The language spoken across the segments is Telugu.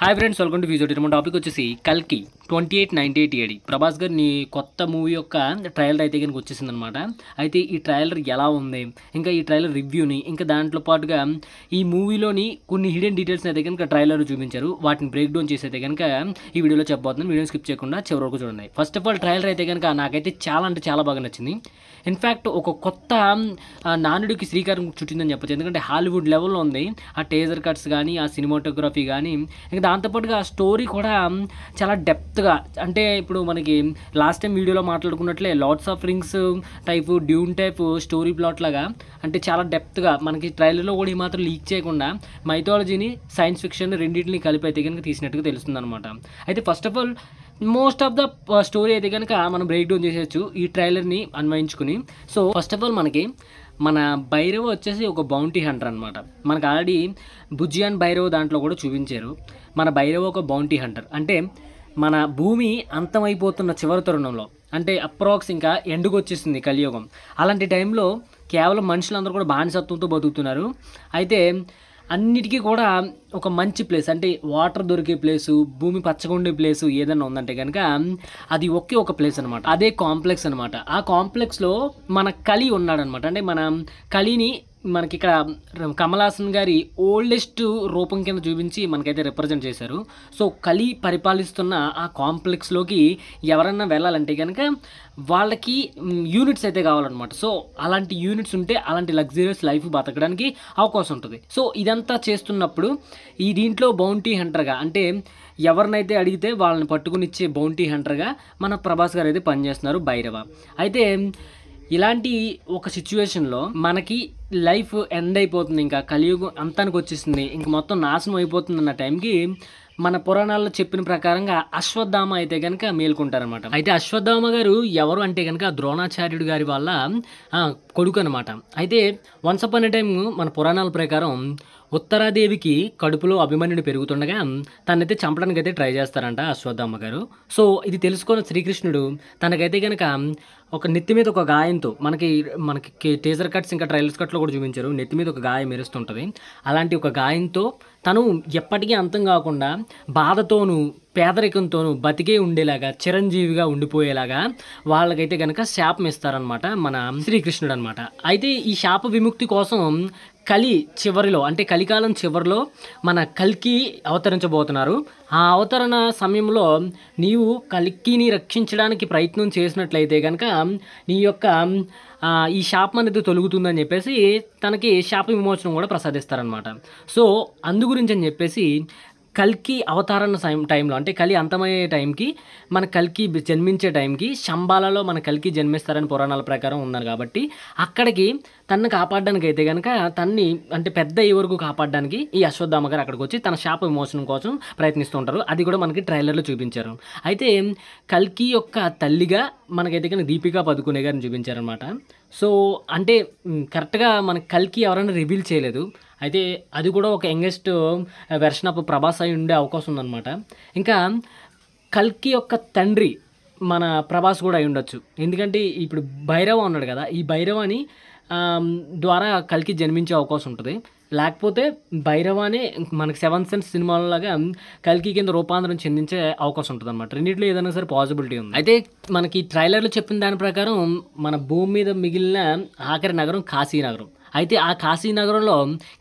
హాయ్ ఫ్రెండ్స్ వెల్కమ్ టు ఫ్యూజర్ మన టాపిక్ వచ్చేసి కల్కి twenty eight ninety eight AD Prabhas గారిని నీ కొత్త మూవీ యొక్క ట్రైలర్ అయితే కనుక వచ్చేసింది అనమాట అయితే ఈ ట్రైలర్ ఎలా ఉంది ఇంకా ఈ ట్రైలర్ రివ్యూని ఇంకా దాంట్లో పాటుగా ఈ మూవీలోని కొన్ని హిడెన్ డీటెయిల్స్ని అయితే కనుక ట్రైలర్ చూపించారు వాటిని బ్రేక్ డౌన్ చేసి అయితే కనుక ఈ వీడియోలో చెప్పబోతున్నాను వీడియో స్కిప్ చేయకుండా చివరి వరకు చూడండి ఫస్ట్ ఆఫ్ ఆల్ ట్రైలర్ అయితే కనుక నాకైతే చాలా అంటే చాలా బాగా నచ్చింది ఇన్ఫ్యాక్ట్ ఒక కొత్త నానుడికి శ్రీకారం చుట్టిందని చెప్పచ్చు ఎందుకంటే హాలీవుడ్ లెవెల్లో ఉంది ఆ టేజర్ కట్స్ కానీ ఆ సినిమాటోగ్రఫీ కానీ ఇంకా దాంతోపాటుగా ఆ స్టోరీ కూడా చాలా డెప్త్గా అంటే ఇప్పుడు మనకి లాస్ట్ టైం వీడియోలో మాట్లాడుకున్నట్లే lots of rings type Dune type story plot లాగా అంటే చాలా డెప్త్గా మనకి ట్రైలర్లో కూడా ఈ మాత్రం లీక్ చేయకుండా మైథాలజీని సైన్స్ ఫిక్షన్ రెండింటిని కలిపి అయితే కనుక తీసినట్టుగా తెలుస్తుంది అనమాట అయితే first of all most of the story అయితే కనుక మనం బ్రేక్ డౌన్ చేసేవచ్చు ఈ ట్రైలర్ని అన్వయించుకుని సో ఫస్ట్ ఆఫ్ ఆల్ మనకి మన భైరవ్ వచ్చేసి ఒక బౌంటీ హంటర్ అనమాట మనకు ఆల్రెడీ బుజ్జి భైరవ భైరవ్ దాంట్లో కూడా చూపించారు మన భైరవ్ ఒక బౌంటీ హంటర్ అంటే మన భూమి అంతమైపోతున్న చివరి తరుణంలో అంటే అప్రాక్స్ ఇంకా ఎండుకు వచ్చేసింది కలియుగం అలాంటి టైంలో కేవలం మనుషులందరూ కూడా బానిసత్వంతో బతుకుతున్నారు అయితే అన్నిటికీ కూడా ఒక మంచి ప్లేస్ అంటే వాటర్ దొరికే ప్లేసు భూమి పచ్చగుండే ప్లేసు ఏదైనా ఉందంటే కనుక అది ఒకే ఒక ప్లేస్ అనమాట అదే కాంప్లెక్స్ అనమాట ఆ కాంప్లెక్స్లో మన కలి ఉన్నాడనమాట అంటే మన కలిని మనకి ఇక్కడ కమలాసన్ గారి ఓల్డెస్ట్ రూపం కింద చూపించి మనకైతే రిప్రజెంట్ చేశారు సో కలి పరిపాలిస్తున్న ఆ కాంప్లెక్స్లోకి ఎవరన్నా వెళ్ళాలంటే కనుక వాళ్ళకి యూనిట్స్ అయితే కావాలన్నమాట సో అలాంటి యూనిట్స్ ఉంటే అలాంటి లగ్జరియస్ లైఫ్ బతకడానికి అవకాశం ఉంటుంది సో ఇదంతా చేస్తున్నప్పుడు ఈ దీంట్లో బౌంటీ హంటర్గా అంటే ఎవరినైతే అడిగితే వాళ్ళని పట్టుకుని ఇచ్చే బౌంటీ హంటర్గా మన ప్రభాస్ గారు అయితే పనిచేస్తున్నారు భైరవ అయితే ఇలాంటి ఒక సిచ్యువేషన్లో మనకి లైఫ్ ఎండ్ అయిపోతుంది ఇంకా కలియుగం అంతానికి వచ్చేసింది ఇంక మొత్తం నాశనం అయిపోతుంది అన్న టైంకి మన పురాణాల్లో చెప్పిన ప్రకారంగా అశ్వత్థామ అయితే కనుక మేల్కొంటారనమాట అయితే అశ్వత్థామ గారు ఎవరు అంటే కనుక ద్రోణాచార్యుడు గారి వల్ల కొడుకు అనమాట అయితే వన్స్ అప్ అనే టైం మన పురాణాల ప్రకారం ఉత్తరాదేవికి కడుపులో అభిమన్యుడు పెరుగుతుండగా తనైతే చంపడానికి అయితే ట్రై చేస్తారంట అశ్వత్థామ గారు సో ఇది తెలుసుకున్న శ్రీకృష్ణుడు తనకైతే కనుక ఒక నెత్తి మీద ఒక గాయంతో మనకి మనకి టీజర్ కట్స్ ఇంకా ట్రైలర్స్ కట్లో కూడా చూపించారు నెత్తి మీద ఒక గాయం మెరుస్తుంటుంది అలాంటి ఒక గాయంతో తను ఎప్పటికీ అంతం కాకుండా బాధతోనూ పేదరికంతోనూ బతికే ఉండేలాగా చిరంజీవిగా ఉండిపోయేలాగా వాళ్ళకైతే కనుక శాపం ఇస్తారనమాట మన శ్రీకృష్ణుడు అనమాట అయితే ఈ శాప విముక్తి కోసం కలి చివరిలో అంటే కలికాలం చివరిలో మన కల్కి అవతరించబోతున్నారు ఆ అవతరణ సమయంలో నీవు కల్కిని రక్షించడానికి ప్రయత్నం చేసినట్లయితే కనుక నీ యొక్క ఈ శాపం అనేది తొలుగుతుందని చెప్పేసి తనకి శాప విమోచనం కూడా ప్రసాదిస్తారనమాట సో అందు గురించి అని చెప్పేసి కల్కి అవతారణ టైంలో అంటే కలి అంతమయ్యే టైంకి మన కల్కి జన్మించే టైంకి శంబాలలో మన కల్కి జన్మిస్తారని పురాణాల ప్రకారం ఉన్నారు కాబట్టి అక్కడికి తనను కాపాడడానికి అయితే కనుక తన్ని అంటే పెద్ద ఈ వరకు కాపాడడానికి ఈ అశ్వత్థామ గారు అక్కడికి వచ్చి తన శాప విమోచనం కోసం ప్రయత్నిస్తూ ఉంటారు అది కూడా మనకి ట్రైలర్లో చూపించారు అయితే కల్కి యొక్క తల్లిగా మనకైతే కానీ దీపికా పదుకునే గారిని చూపించారనమాట సో అంటే కరెక్ట్గా మన కల్కి ఎవరైనా రివీల్ చేయలేదు అయితే అది కూడా ఒక యంగెస్ట్ వెర్షన్ ఆఫ్ ప్రభాస్ అయి ఉండే అవకాశం ఉందన్నమాట ఇంకా కల్కి యొక్క తండ్రి మన ప్రభాస్ కూడా అయి ఉండొచ్చు ఎందుకంటే ఇప్పుడు భైరవ ఉన్నాడు కదా ఈ భైరవాని ద్వారా కల్కి జన్మించే అవకాశం ఉంటుంది లేకపోతే భైరవాని మనకి సెవెన్ సెన్స్ లాగా కల్కి కింద రూపాంతరం చెందించే అవకాశం ఉంటుంది అనమాట రెండింటిలో ఏదైనా సరే పాసిబిలిటీ ఉంది అయితే మనకి ట్రైలర్లో చెప్పిన దాని ప్రకారం మన భూమి మీద మిగిలిన ఆఖరి నగరం కాశీ నగరం అయితే ఆ కాశీ నగరంలో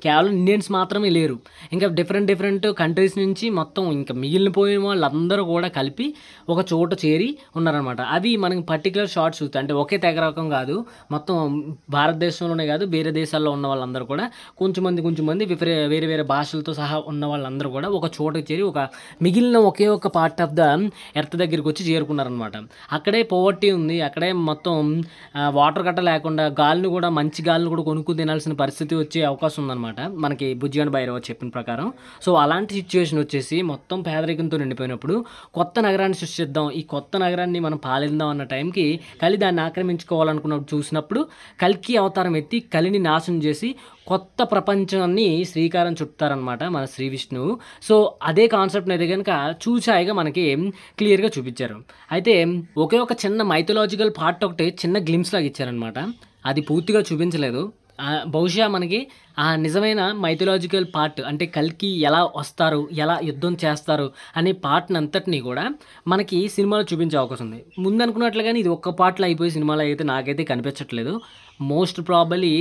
కేవలం ఇండియన్స్ మాత్రమే లేరు ఇంకా డిఫరెంట్ డిఫరెంట్ కంట్రీస్ నుంచి మొత్తం ఇంకా మిగిలిన పోయిన వాళ్ళందరూ కూడా కలిపి ఒక చోట చేరి ఉన్నారనమాట అవి మనకి పర్టికులర్ షార్ట్స్ అంటే ఒకే తెగ రకం కాదు మొత్తం భారతదేశంలోనే కాదు వేరే దేశాల్లో ఉన్న వాళ్ళందరూ కూడా కొంచెం మంది కొంచెం మంది వేరే వేరే భాషలతో సహా ఉన్న వాళ్ళందరూ కూడా ఒక చోట చేరి ఒక మిగిలిన ఒకే ఒక పార్ట్ ఆఫ్ ద ఎర్త్ దగ్గరికి వచ్చి చేరుకున్నారనమాట అక్కడే పోవర్టీ ఉంది అక్కడే మొత్తం వాటర్ గట్ట లేకుండా గాలిని కూడా మంచి గాలిని కూడా కొనుక్కు తినాల్సిన పరిస్థితి వచ్చే అవకాశం ఉందన్నమాట మనకి బుజ్జిగండ్ భైరవ చెప్పిన ప్రకారం సో అలాంటి సిచ్యువేషన్ వచ్చేసి మొత్తం పేదరికంతో నిండిపోయినప్పుడు కొత్త నగరాన్ని సృష్టిద్దాం ఈ కొత్త నగరాన్ని మనం పాలిద్దాం అన్న టైంకి కలి దాన్ని ఆక్రమించుకోవాలనుకున్నప్పుడు చూసినప్పుడు కలికి అవతారం ఎత్తి కలిని నాశనం చేసి కొత్త ప్రపంచాన్ని శ్రీకారం చుట్టారనమాట మన శ్రీ విష్ణువు సో అదే కాన్సెప్ట్ని అయితే కనుక చూచాయిగా మనకి క్లియర్గా చూపించారు అయితే ఒకే ఒక చిన్న మైథలాజికల్ పార్ట్ ఒకటి చిన్న గ్లిమ్స్ లాగా ఇచ్చారనమాట అది పూర్తిగా చూపించలేదు బహుశా మనకి ఆ నిజమైన మైథలాజికల్ పార్ట్ అంటే కల్కి ఎలా వస్తారు ఎలా యుద్ధం చేస్తారు అనే పార్ట్ని అంతటినీ కూడా మనకి సినిమాలో చూపించే అవకాశం ఉంది ముందు కానీ ఇది ఒక్క పార్ట్లో అయిపోయి సినిమాలో అయితే నాకైతే కనిపించట్లేదు మోస్ట్ ప్రాబలీ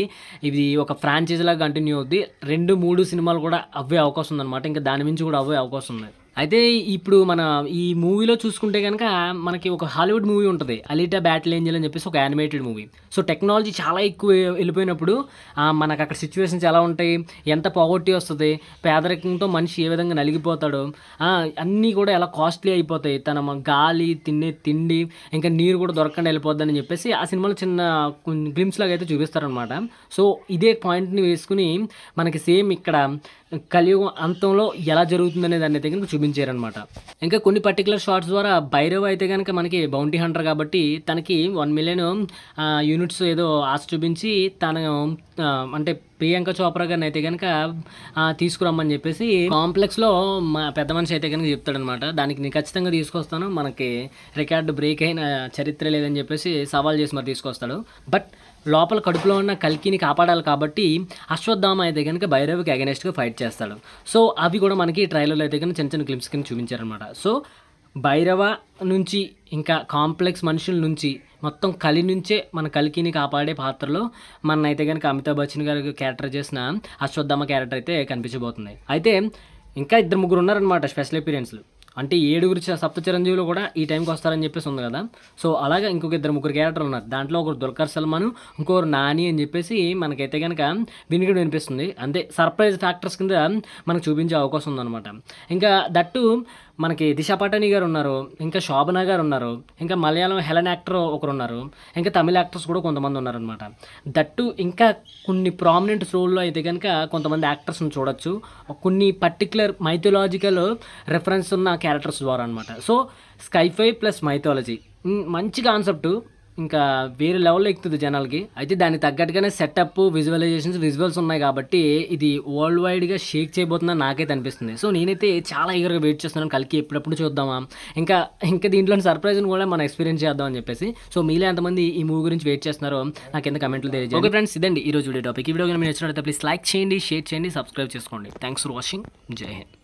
ఇది ఒక ఫ్రాంచైజీలా కంటిన్యూ అవుద్ది రెండు మూడు సినిమాలు కూడా అవ్వే అవకాశం ఉందన్నమాట ఇంకా దాని మించి కూడా అవ్వే అవకాశం ఉంది అయితే ఇప్పుడు మన ఈ మూవీలో చూసుకుంటే కనుక మనకి ఒక హాలీవుడ్ మూవీ ఉంటుంది అలీటా బ్యాటిల్ ఏంజల్ అని చెప్పేసి ఒక యానిమేటెడ్ మూవీ సో టెక్నాలజీ చాలా ఎక్కువ వెళ్ళిపోయినప్పుడు మనకు అక్కడ సిచ్యువేషన్స్ ఎలా ఉంటాయి ఎంత పావర్టీ వస్తుంది పేదరికంతో మనిషి ఏ విధంగా నలిగిపోతాడు అన్నీ కూడా ఎలా కాస్ట్లీ అయిపోతాయి తన గాలి తినే తిండి ఇంకా నీరు కూడా దొరకకుండా వెళ్ళిపోద్దని చెప్పేసి ఆ సినిమాలో చిన్న గ్లిమ్స్ లాగా అయితే చూపిస్తారనమాట సో ఇదే పాయింట్ని వేసుకుని మనకి సేమ్ ఇక్కడ కలియుగం అంతంలో ఎలా జరుగుతుందనే దాన్ని అయితే చూపి చూపించారనమాట ఇంకా కొన్ని పర్టికులర్ షార్ట్స్ ద్వారా భైరవ్ అయితే కనుక మనకి బౌంటీ హంటర్ కాబట్టి తనకి వన్ మిలియన్ యూనిట్స్ ఏదో ఆశ చూపించి తను అంటే ప్రియాంక చోప్రా గారిని అయితే కనుక తీసుకురమ్మని చెప్పేసి కాంప్లెక్స్లో మా పెద్ద మనిషి అయితే కనుక చెప్తాడనమాట దానికి నేను ఖచ్చితంగా తీసుకొస్తాను మనకి రికార్డు బ్రేక్ అయిన చరిత్ర లేదని చెప్పేసి సవాల్ చేసి మరి తీసుకొస్తాడు బట్ లోపల కడుపులో ఉన్న కల్కిని కాపాడాలి కాబట్టి అశ్వత్థామ అయితే కనుక భైరవికి అగెనెస్ట్గా ఫైట్ చేస్తాడు సో అవి కూడా మనకి ట్రైలర్లో అయితే కనుక చిన్న చిన్న క్లిప్స్ కింద చూపించారనమాట సో భైరవ నుంచి ఇంకా కాంప్లెక్స్ మనుషుల నుంచి మొత్తం కలి నుంచే మన కలికిని కాపాడే పాత్రలో మన అయితే కనుక అమితాబ్ బచ్చన్ గారు క్యారెక్టర్ చేసిన అశ్వత్థమ్మ క్యారెక్టర్ అయితే కనిపించబోతుంది అయితే ఇంకా ఇద్దరు ముగ్గురు ఉన్నారనమాట స్పెషల్ అపీరియన్స్లు అంటే ఏడుగురు సప్త చిరంజీవులు కూడా ఈ టైంకి వస్తారని చెప్పేసి ఉంది కదా సో అలాగే ఇంకొక ఇద్దరు ముగ్గురు క్యారెక్టర్ ఉన్నారు దాంట్లో ఒకరు దుల్కర్ సల్మాన్ ఇంకొకరు నాని అని చెప్పేసి మనకైతే కనుక వినికిడి వినిపిస్తుంది అంతే సర్ప్రైజ్ ఫ్యాక్టర్స్ కింద మనకు చూపించే అవకాశం ఉందన్నమాట ఇంకా దట్టు మనకి దిశ పటాని గారు ఉన్నారు ఇంకా శోభన గారు ఉన్నారు ఇంకా మలయాళం హెలన్ యాక్టర్ ఒకరు ఉన్నారు ఇంకా తమిళ యాక్టర్స్ కూడా కొంతమంది ఉన్నారనమాట దట్టు ఇంకా కొన్ని ప్రామినెంట్ రోల్లో అయితే కనుక కొంతమంది యాక్టర్స్ని చూడొచ్చు కొన్ని పర్టికులర్ మైథలాజికల్ రెఫరెన్స్ ఉన్న క్యారెక్టర్స్ ద్వారా అనమాట సో స్కైఫై ప్లస్ మైథాలజీ మంచి కాన్సెప్ట్ ఇంకా వేరే లెవెల్లో ఎక్కుతుంది జనాలకి అయితే దానికి తగ్గట్టుగానే సెటప్ విజువలైజేషన్స్ విజువల్స్ ఉన్నాయి కాబట్టి ఇది వరల్డ్ వైడ్గా షేక్ చేయబోతుందని నాకైతే అనిపిస్తుంది సో నేనైతే చాలా ఈగర్గా వెయిట్ చేస్తున్నాను కలికి ఎప్పుడప్పుడు చూద్దామా ఇంకా ఇంకా దీంట్లో సర్ప్రైజ్ని కూడా మనం ఎక్స్పీరియన్స్ చేద్దాం అని చెప్పేసి సో మీలో ఎంతమంది ఈ మూవీ గురించి వెయిట్ చేస్తున్నారో నాకు ఎంత కమెంట్లు తెలియజేయండి ఓకే ఫ్రెండ్స్ ఇదండి ఈరోజు వీడియో టాపిక్ ఈ వీడియో మీరు నచ్చినట్లయితే ప్లీజ్ లైక్ చేయండి షేర్ చేయండి సబ్స్క్రైబ్ చేసుకోండి thanks for watching Jai Hind